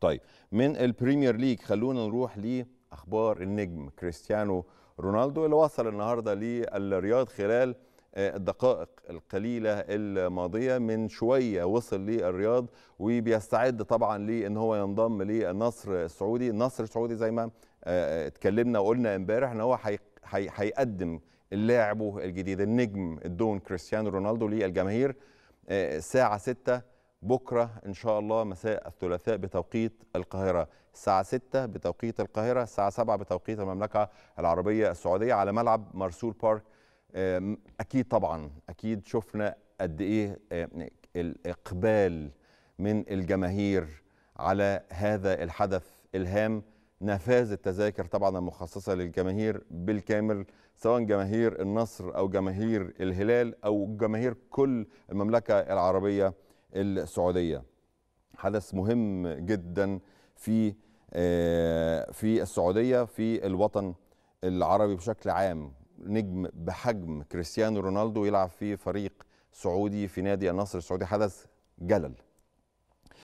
طيب من البريمير ليج خلونا نروح لاخبار النجم كريستيانو رونالدو اللي وصل النهارده للرياض خلال آه، الدقائق القليلة الماضية من شوية وصل للرياض وبيستعد طبعا لأن هو ينضم للنصر السعودي النصر السعودي زي ما آه، آه، اتكلمنا وقلنا امبارح ان هو هيقدم اللاعبه الجديد النجم الدون كريستيانو رونالدو للجماهير الساعة 6 بكرة إن شاء الله مساء الثلاثاء بتوقيت القاهرة الساعة 6 بتوقيت القاهرة الساعة 7 بتوقيت المملكة العربية السعودية على ملعب مرسول بارك أكيد طبعا أكيد شفنا قد إيه الإقبال من الجماهير على هذا الحدث الهام نفاذ التذاكر طبعا المخصصة للجماهير بالكامل سواء جماهير النصر أو جماهير الهلال أو جماهير كل المملكة العربية السعوديه حدث مهم جدا في آه، في السعوديه في الوطن العربي بشكل عام نجم بحجم كريستيانو رونالدو يلعب في فريق سعودي في نادي النصر السعودي حدث جلل